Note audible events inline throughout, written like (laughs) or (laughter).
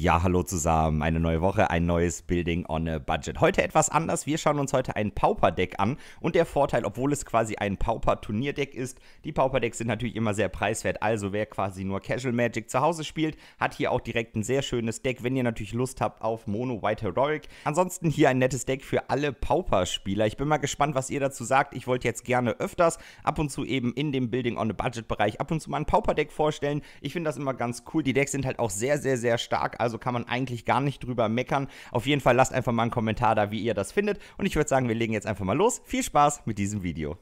Ja, hallo zusammen. Eine neue Woche, ein neues Building on a Budget. Heute etwas anders. Wir schauen uns heute ein Pauper-Deck an. Und der Vorteil, obwohl es quasi ein Pauper-Turnierdeck ist, die Pauper-Decks sind natürlich immer sehr preiswert. Also wer quasi nur Casual Magic zu Hause spielt, hat hier auch direkt ein sehr schönes Deck, wenn ihr natürlich Lust habt auf Mono White Heroic. Ansonsten hier ein nettes Deck für alle Pauper-Spieler. Ich bin mal gespannt, was ihr dazu sagt. Ich wollte jetzt gerne öfters ab und zu eben in dem Building on a Budget-Bereich ab und zu mal ein Pauper-Deck vorstellen. Ich finde das immer ganz cool. Die Decks sind halt auch sehr, sehr, sehr stark. Also also kann man eigentlich gar nicht drüber meckern. Auf jeden Fall lasst einfach mal einen Kommentar da, wie ihr das findet. Und ich würde sagen, wir legen jetzt einfach mal los. Viel Spaß mit diesem Video.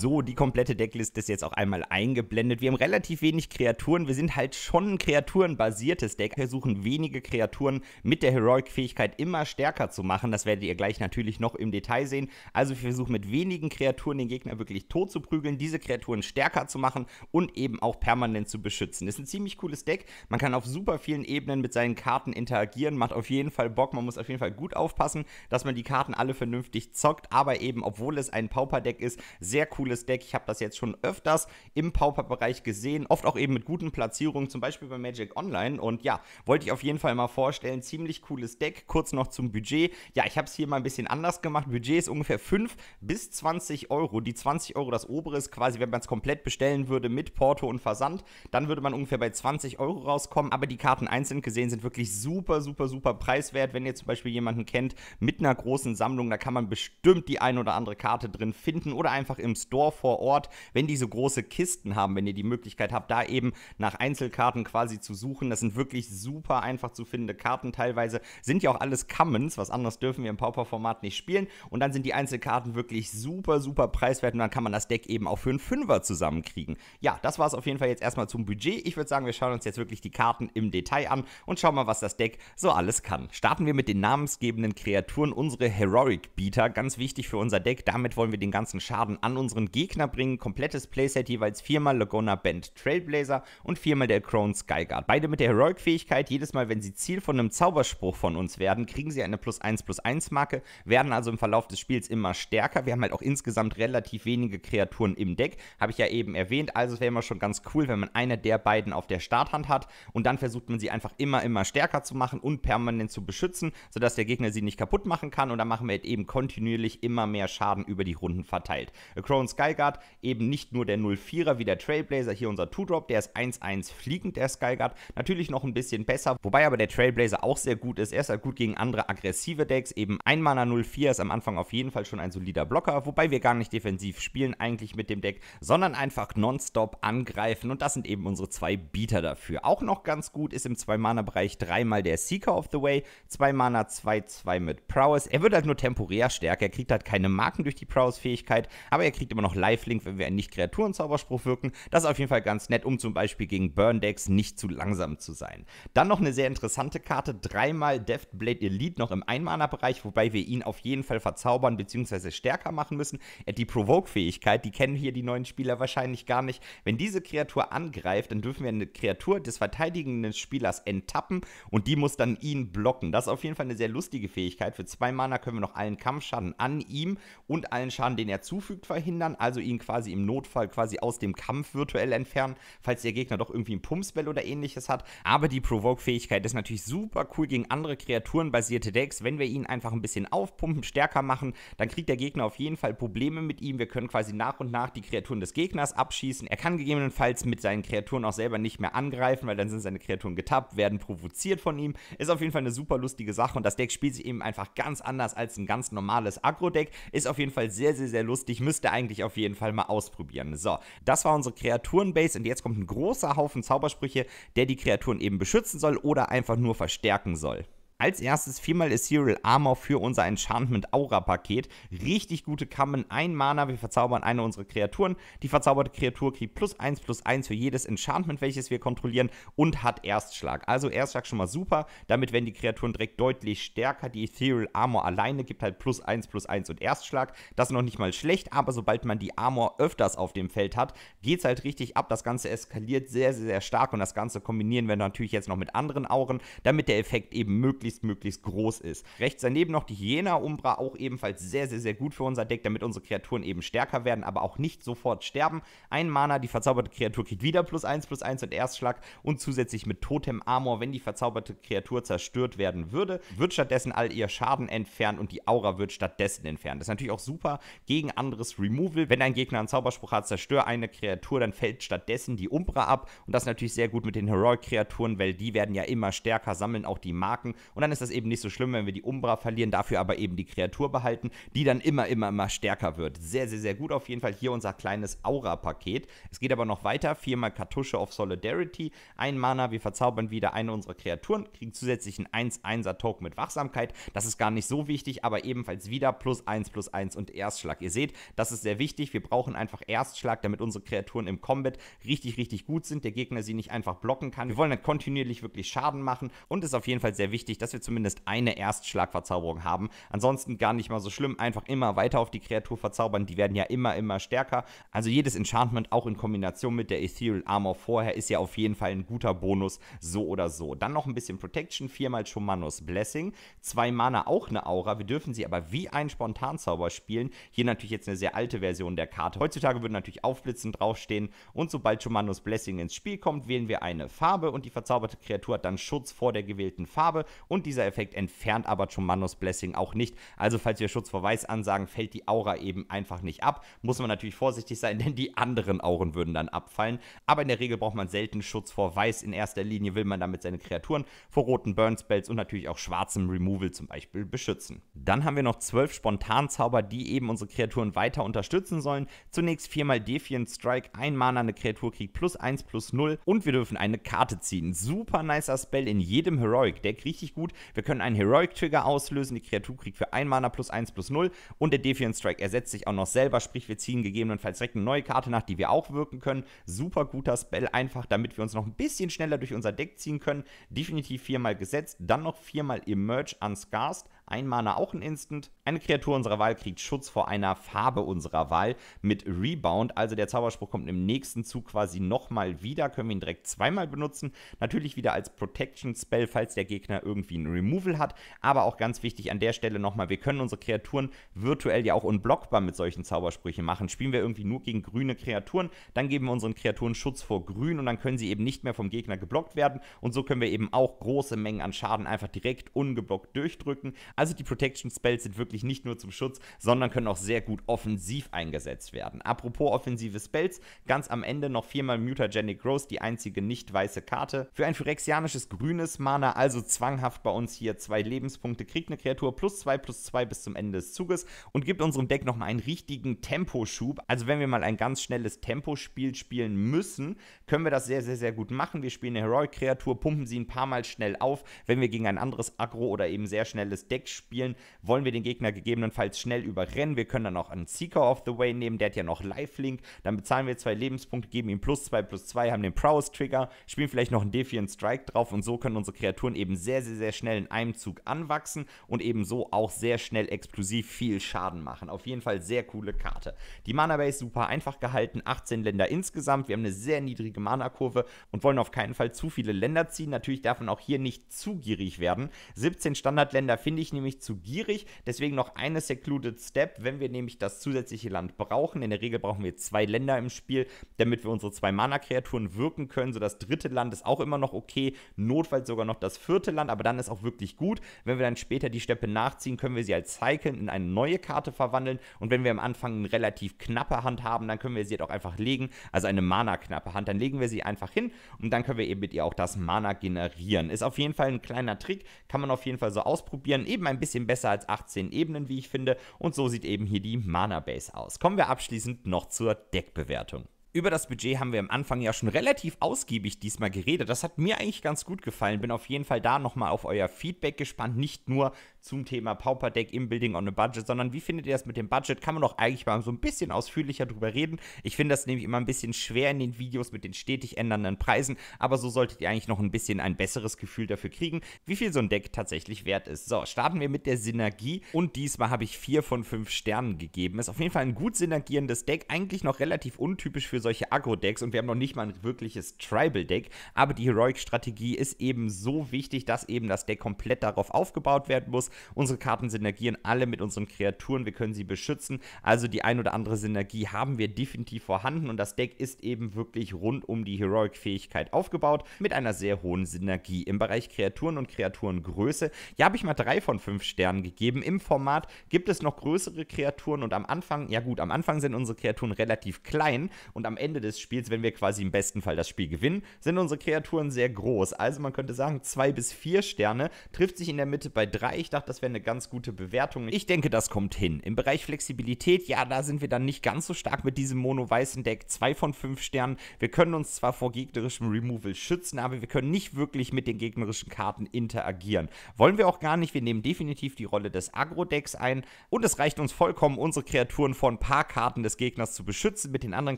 So, die komplette Deckliste ist jetzt auch einmal eingeblendet. Wir haben relativ wenig Kreaturen. Wir sind halt schon ein kreaturenbasiertes Deck. Wir suchen wenige Kreaturen mit der Heroic-Fähigkeit immer stärker zu machen. Das werdet ihr gleich natürlich noch im Detail sehen. Also wir versuchen mit wenigen Kreaturen den Gegner wirklich tot zu prügeln, diese Kreaturen stärker zu machen und eben auch permanent zu beschützen. Ist ein ziemlich cooles Deck. Man kann auf super vielen Ebenen mit seinen Karten interagieren. Macht auf jeden Fall Bock. Man muss auf jeden Fall gut aufpassen, dass man die Karten alle vernünftig zockt. Aber eben, obwohl es ein Pauper-Deck ist, sehr cool cooles Deck. Ich habe das jetzt schon öfters im Pauper-Bereich gesehen, oft auch eben mit guten Platzierungen, zum Beispiel bei Magic Online. Und ja, wollte ich auf jeden Fall mal vorstellen. Ziemlich cooles Deck. Kurz noch zum Budget. Ja, ich habe es hier mal ein bisschen anders gemacht. Budget ist ungefähr 5 bis 20 Euro. Die 20 Euro, das obere ist quasi, wenn man es komplett bestellen würde mit Porto und Versand, dann würde man ungefähr bei 20 Euro rauskommen. Aber die Karten einzeln gesehen sind wirklich super, super, super preiswert. Wenn ihr zum Beispiel jemanden kennt mit einer großen Sammlung, da kann man bestimmt die ein oder andere Karte drin finden oder einfach im Store Store vor Ort, wenn die so große Kisten haben, wenn ihr die Möglichkeit habt, da eben nach Einzelkarten quasi zu suchen. Das sind wirklich super einfach zu findende Karten. Teilweise sind ja auch alles Commons, was anderes dürfen wir im Pauper-Format nicht spielen. Und dann sind die Einzelkarten wirklich super, super preiswert und dann kann man das Deck eben auch für einen Fünfer zusammenkriegen. Ja, das war es auf jeden Fall jetzt erstmal zum Budget. Ich würde sagen, wir schauen uns jetzt wirklich die Karten im Detail an und schauen mal, was das Deck so alles kann. Starten wir mit den namensgebenden Kreaturen, unsere Heroic Beater, ganz wichtig für unser Deck. Damit wollen wir den ganzen Schaden an unseren Gegner bringen komplettes Playset jeweils viermal Lagona Band Trailblazer und viermal der Crone Skyguard. Beide mit der Heroic-Fähigkeit, jedes Mal, wenn sie Ziel von einem Zauberspruch von uns werden, kriegen sie eine plus 1 plus 1 Marke, werden also im Verlauf des Spiels immer stärker. Wir haben halt auch insgesamt relativ wenige Kreaturen im Deck, habe ich ja eben erwähnt, also es wäre immer schon ganz cool, wenn man eine der beiden auf der Starthand hat und dann versucht man sie einfach immer, immer stärker zu machen und permanent zu beschützen, sodass der Gegner sie nicht kaputt machen kann und dann machen wir halt eben kontinuierlich immer mehr Schaden über die Runden verteilt. A Crown Skyguard eben nicht nur der 04er wie der Trailblazer, hier unser Two-Drop, der ist 1-1 fliegend, der Skyguard, natürlich noch ein bisschen besser, wobei aber der Trailblazer auch sehr gut ist, er ist halt gut gegen andere aggressive Decks, eben ein Mana 04 ist am Anfang auf jeden Fall schon ein solider Blocker, wobei wir gar nicht defensiv spielen eigentlich mit dem Deck, sondern einfach nonstop angreifen und das sind eben unsere zwei Bieter dafür. Auch noch ganz gut ist im 2-Mana-Bereich dreimal der Seeker of the Way, 2 Mana 2-2 mit Prowess, er wird halt nur temporär stärker, er kriegt halt keine Marken durch die Prowess-Fähigkeit, aber er kriegt immer immer noch Lifelink, wenn wir einen Nicht-Kreaturen-Zauberspruch wirken. Das ist auf jeden Fall ganz nett, um zum Beispiel gegen Burn-Decks nicht zu langsam zu sein. Dann noch eine sehr interessante Karte, dreimal Deathblade Elite noch im Einmaner-Bereich, wobei wir ihn auf jeden Fall verzaubern bzw. stärker machen müssen. Er äh, hat die Provoke-Fähigkeit, die kennen hier die neuen Spieler wahrscheinlich gar nicht. Wenn diese Kreatur angreift, dann dürfen wir eine Kreatur des verteidigenden Spielers enttappen und die muss dann ihn blocken. Das ist auf jeden Fall eine sehr lustige Fähigkeit. Für zwei Mana können wir noch allen Kampfschaden an ihm und allen Schaden, den er zufügt, verhindern entfernen, also ihn quasi im Notfall quasi aus dem Kampf virtuell entfernen, falls der Gegner doch irgendwie ein Pumpspell oder ähnliches hat. Aber die Provoke-Fähigkeit ist natürlich super cool gegen andere Kreaturen-basierte Decks. Wenn wir ihn einfach ein bisschen aufpumpen, stärker machen, dann kriegt der Gegner auf jeden Fall Probleme mit ihm. Wir können quasi nach und nach die Kreaturen des Gegners abschießen. Er kann gegebenenfalls mit seinen Kreaturen auch selber nicht mehr angreifen, weil dann sind seine Kreaturen getappt, werden provoziert von ihm. Ist auf jeden Fall eine super lustige Sache und das Deck spielt sich eben einfach ganz anders als ein ganz normales Agro-Deck. Ist auf jeden Fall sehr, sehr, sehr lustig. Müsste eigentlich ich auf jeden Fall mal ausprobieren. So, das war unsere Kreaturenbase und jetzt kommt ein großer Haufen Zaubersprüche, der die Kreaturen eben beschützen soll oder einfach nur verstärken soll. Als erstes viermal Ethereal Armor für unser Enchantment Aura Paket. Richtig gute Kammen, ein Mana, wir verzaubern eine unserer Kreaturen. Die verzauberte Kreatur kriegt plus 1 plus 1 für jedes Enchantment, welches wir kontrollieren und hat Erstschlag. Also Erstschlag schon mal super, damit werden die Kreaturen direkt deutlich stärker. Die Ethereal Armor alleine gibt halt plus 1 plus 1 und Erstschlag. Das ist noch nicht mal schlecht, aber sobald man die Armor öfters auf dem Feld hat, geht es halt richtig ab. Das Ganze eskaliert sehr, sehr, sehr stark und das Ganze kombinieren wir natürlich jetzt noch mit anderen Auren, damit der Effekt eben möglichst möglichst, möglichst groß ist. Rechts daneben noch die Hyena-Umbra, auch ebenfalls sehr, sehr, sehr gut für unser Deck, damit unsere Kreaturen eben stärker werden, aber auch nicht sofort sterben. Ein Mana, die verzauberte Kreatur kriegt wieder plus 1, plus 1 und Erstschlag und zusätzlich mit Totem Armor, wenn die verzauberte Kreatur zerstört werden würde, wird stattdessen all ihr Schaden entfernt und die Aura wird stattdessen entfernt. Das ist natürlich auch super gegen anderes Removal. Wenn ein Gegner einen Zauberspruch hat, zerstör eine Kreatur, dann fällt stattdessen die Umbra ab und das natürlich sehr gut mit den Heroic-Kreaturen, weil die werden ja immer stärker, sammeln auch die Marken und und dann ist das eben nicht so schlimm, wenn wir die Umbra verlieren, dafür aber eben die Kreatur behalten, die dann immer, immer, immer stärker wird. Sehr, sehr, sehr gut auf jeden Fall. Hier unser kleines Aura-Paket. Es geht aber noch weiter. Viermal Kartusche auf Solidarity. Ein Mana, wir verzaubern wieder eine unserer Kreaturen, kriegen zusätzlich einen 1-1er-Token mit Wachsamkeit. Das ist gar nicht so wichtig, aber ebenfalls wieder plus 1, plus 1 und Erstschlag. Ihr seht, das ist sehr wichtig. Wir brauchen einfach Erstschlag, damit unsere Kreaturen im Combat richtig, richtig gut sind, der Gegner sie nicht einfach blocken kann. Wir wollen dann kontinuierlich wirklich Schaden machen und ist auf jeden Fall sehr wichtig, dass dass wir zumindest eine Erstschlagverzauberung haben. Ansonsten gar nicht mal so schlimm, einfach immer weiter auf die Kreatur verzaubern, die werden ja immer, immer stärker. Also jedes Enchantment auch in Kombination mit der Ethereal Armor vorher ist ja auf jeden Fall ein guter Bonus, so oder so. Dann noch ein bisschen Protection, viermal Schumanus Blessing, zwei Mana auch eine Aura, wir dürfen sie aber wie ein Spontanzauber spielen. Hier natürlich jetzt eine sehr alte Version der Karte. Heutzutage würde natürlich Aufblitzen draufstehen und sobald Schumanus Blessing ins Spiel kommt, wählen wir eine Farbe und die verzauberte Kreatur hat dann Schutz vor der gewählten Farbe und und dieser Effekt entfernt aber Chumandos Blessing auch nicht. Also falls wir Schutz vor Weiß ansagen, fällt die Aura eben einfach nicht ab. Muss man natürlich vorsichtig sein, (laughs) denn die anderen Auren würden dann abfallen. Aber in der Regel braucht man selten Schutz vor Weiß. In erster Linie will man damit seine Kreaturen vor roten Burn Spells und natürlich auch schwarzem Removal zum Beispiel beschützen. Dann haben wir noch zwölf Spontanzauber, die eben unsere Kreaturen weiter unterstützen sollen. Zunächst viermal Defiant Strike, ein Mana, eine Kreatur kriegt plus 1 plus 0 und wir dürfen eine Karte ziehen. Super nicer Spell in jedem Heroic der Deck, richtig gut gut. Wir können einen Heroic Trigger auslösen. Die Kreatur kriegt für ein Mana plus 1 plus 0 und der Defiant Strike ersetzt sich auch noch selber. Sprich, wir ziehen gegebenenfalls direkt eine neue Karte nach, die wir auch wirken können. Super guter Spell, einfach damit wir uns noch ein bisschen schneller durch unser Deck ziehen können. Definitiv viermal gesetzt, dann noch viermal Emerge unscarced ein Mana auch ein Instant. Eine Kreatur unserer Wahl kriegt Schutz vor einer Farbe unserer Wahl mit Rebound. Also der Zauberspruch kommt im nächsten Zug quasi nochmal wieder. Können wir ihn direkt zweimal benutzen. Natürlich wieder als Protection Spell, falls der Gegner irgendwie ein Removal hat. Aber auch ganz wichtig an der Stelle nochmal, wir können unsere Kreaturen virtuell ja auch unblockbar mit solchen Zaubersprüchen machen. Spielen wir irgendwie nur gegen grüne Kreaturen, dann geben wir unseren Kreaturen Schutz vor grün und dann können sie eben nicht mehr vom Gegner geblockt werden. Und so können wir eben auch große Mengen an Schaden einfach direkt ungeblockt durchdrücken. Also die Protection Spells sind wirklich nicht nur zum Schutz, sondern können auch sehr gut offensiv eingesetzt werden. Apropos offensive Spells, ganz am Ende noch viermal Mutagenic Growth, die einzige nicht weiße Karte. Für ein phyrexianisches grünes Mana, also zwanghaft bei uns hier zwei Lebenspunkte, kriegt eine Kreatur plus zwei plus zwei bis zum Ende des Zuges und gibt unserem Deck nochmal einen richtigen Temposchub. Also wenn wir mal ein ganz schnelles Tempospiel spielen müssen, können wir das sehr, sehr, sehr gut machen. Wir spielen eine Heroic-Kreatur, pumpen sie ein paar Mal schnell auf. Wenn wir gegen ein anderes Aggro oder eben sehr schnelles Deck spielen, wollen wir den Gegner gegebenenfalls schnell überrennen. Wir können dann auch einen Seeker of the Way nehmen, der hat ja noch Lifelink. Dann bezahlen wir zwei Lebenspunkte, geben ihm plus zwei, plus zwei, haben den prowess trigger spielen vielleicht noch einen Defiant Strike drauf und so können unsere Kreaturen eben sehr, sehr, sehr schnell in einem Zug anwachsen und ebenso auch sehr schnell explosiv viel Schaden machen. Auf jeden Fall sehr coole Karte. Die Mana-Base super einfach gehalten, 18 Länder insgesamt. Wir haben eine sehr niedrige Mana-Kurve und wollen auf keinen Fall zu viele Länder ziehen. Natürlich darf man auch hier nicht zu gierig werden. 17 Standardländer finde ich ich nämlich zu gierig. Deswegen noch eine Secluded Step, wenn wir nämlich das zusätzliche Land brauchen. In der Regel brauchen wir zwei Länder im Spiel, damit wir unsere zwei Mana-Kreaturen wirken können. So das dritte Land ist auch immer noch okay. Notfalls sogar noch das vierte Land, aber dann ist auch wirklich gut. Wenn wir dann später die Steppe nachziehen, können wir sie als Cyclen in eine neue Karte verwandeln. Und wenn wir am Anfang eine relativ knappe Hand haben, dann können wir sie halt auch einfach legen. Also eine Mana-knappe Hand. Dann legen wir sie einfach hin und dann können wir eben mit ihr auch das Mana generieren. Ist auf jeden Fall ein kleiner Trick, kann man auf jeden Fall so ausprobieren. Eben eben ein bisschen besser als 18 Ebenen, wie ich finde. Und so sieht eben hier die Mana Base aus. Kommen wir abschließend noch zur Deckbewertung. Über das Budget haben wir am Anfang ja schon relativ ausgiebig diesmal geredet. Das hat mir eigentlich ganz gut gefallen. Bin auf jeden Fall da nochmal auf euer Feedback gespannt. Nicht nur zum Thema Pauper Deck im Building on a Budget, sondern wie findet ihr das mit dem Budget? Kann man doch eigentlich mal so ein bisschen ausführlicher drüber reden. Ich finde das nämlich immer ein bisschen schwer in den Videos mit den stetig ändernden Preisen, aber so solltet ihr eigentlich noch ein bisschen ein besseres Gefühl dafür kriegen, wie viel so ein Deck tatsächlich wert ist. So, starten wir mit der Synergie und diesmal habe ich vier von fünf Sternen gegeben. Ist auf jeden Fall ein gut synergierendes Deck, eigentlich noch relativ untypisch für für solche Agro-Decks und wir haben noch nicht mal ein wirkliches Tribal-Deck. Aber die Heroic-Strategie ist eben so wichtig, dass eben das Deck komplett darauf aufgebaut werden muss. Unsere Karten synergieren alle mit unseren Kreaturen, wir können sie beschützen. Also die ein oder andere Synergie haben wir definitiv vorhanden und das Deck ist eben wirklich rund um die Heroic-Fähigkeit aufgebaut mit einer sehr hohen Synergie im Bereich Kreaturen und Kreaturengröße. Hier habe ich mal drei von fünf Sternen gegeben. Im Format gibt es noch größere Kreaturen und am Anfang, ja gut, am Anfang sind unsere Kreaturen relativ klein und am am Ende des Spiels, wenn wir quasi im besten Fall das Spiel gewinnen, sind unsere Kreaturen sehr groß. Also man könnte sagen, zwei bis vier Sterne, trifft sich in der Mitte bei drei. Ich dachte, das wäre eine ganz gute Bewertung. Ich denke, das kommt hin. Im Bereich Flexibilität, ja, da sind wir dann nicht ganz so stark mit diesem mono-weißen Deck. Zwei von fünf Sternen. Wir können uns zwar vor gegnerischem Removal schützen, aber wir können nicht wirklich mit den gegnerischen Karten interagieren. Wollen wir auch gar nicht. Wir nehmen definitiv die Rolle des Agro-Decks ein und es reicht uns vollkommen, unsere Kreaturen vor ein paar Karten des Gegners zu beschützen. Mit den anderen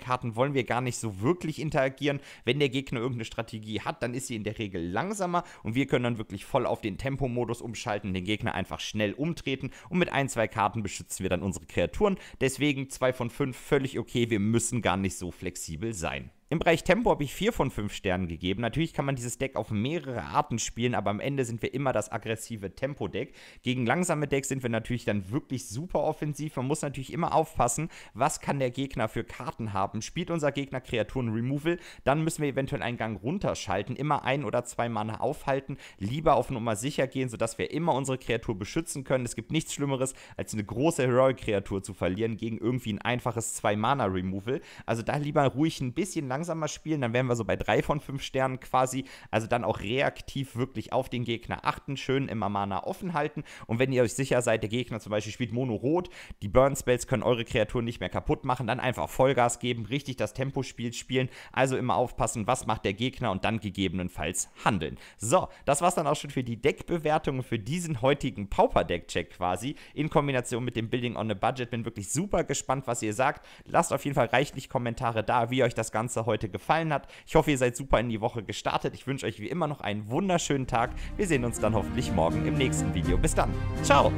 Karten wollen wollen wir gar nicht so wirklich interagieren. Wenn der Gegner irgendeine Strategie hat, dann ist sie in der Regel langsamer und wir können dann wirklich voll auf den Tempomodus umschalten, den Gegner einfach schnell umtreten und mit ein, zwei Karten beschützen wir dann unsere Kreaturen. Deswegen 2 von 5 völlig okay, wir müssen gar nicht so flexibel sein. Im Bereich Tempo habe ich 4 von 5 Sternen gegeben. Natürlich kann man dieses Deck auf mehrere Arten spielen, aber am Ende sind wir immer das aggressive Tempo-Deck. Gegen langsame Decks sind wir natürlich dann wirklich super offensiv. Man muss natürlich immer aufpassen, was kann der Gegner für Karten haben. Spielt unser Gegner Kreaturen Removal, dann müssen wir eventuell einen Gang runterschalten, immer ein oder zwei Mana aufhalten, lieber auf Nummer sicher gehen, sodass wir immer unsere Kreatur beschützen können. Es gibt nichts Schlimmeres, als eine große Heroic-Kreatur zu verlieren gegen irgendwie ein einfaches zwei Mana Removal. Also da lieber ruhig ein bisschen langsamer langsamer spielen, dann wären wir so bei drei von fünf Sternen quasi. Also dann auch reaktiv wirklich auf den Gegner achten, schön immer Mana offen halten. Und wenn ihr euch sicher seid, der Gegner zum Beispiel spielt Mono Rot, die Burn Spells können eure Kreaturen nicht mehr kaputt machen, dann einfach Vollgas geben, richtig das Tempospiel spielen. Also immer aufpassen, was macht der Gegner und dann gegebenenfalls handeln. So, das war's dann auch schon für die Deckbewertungen für diesen heutigen Pauper Deck Check quasi in Kombination mit dem Building on a Budget. Bin wirklich super gespannt, was ihr sagt. Lasst auf jeden Fall reichlich Kommentare da, wie euch das Ganze heute heute gefallen hat. Ich hoffe, ihr seid super in die Woche gestartet. Ich wünsche euch wie immer noch einen wunderschönen Tag. Wir sehen uns dann hoffentlich morgen im nächsten Video. Bis dann. Ciao.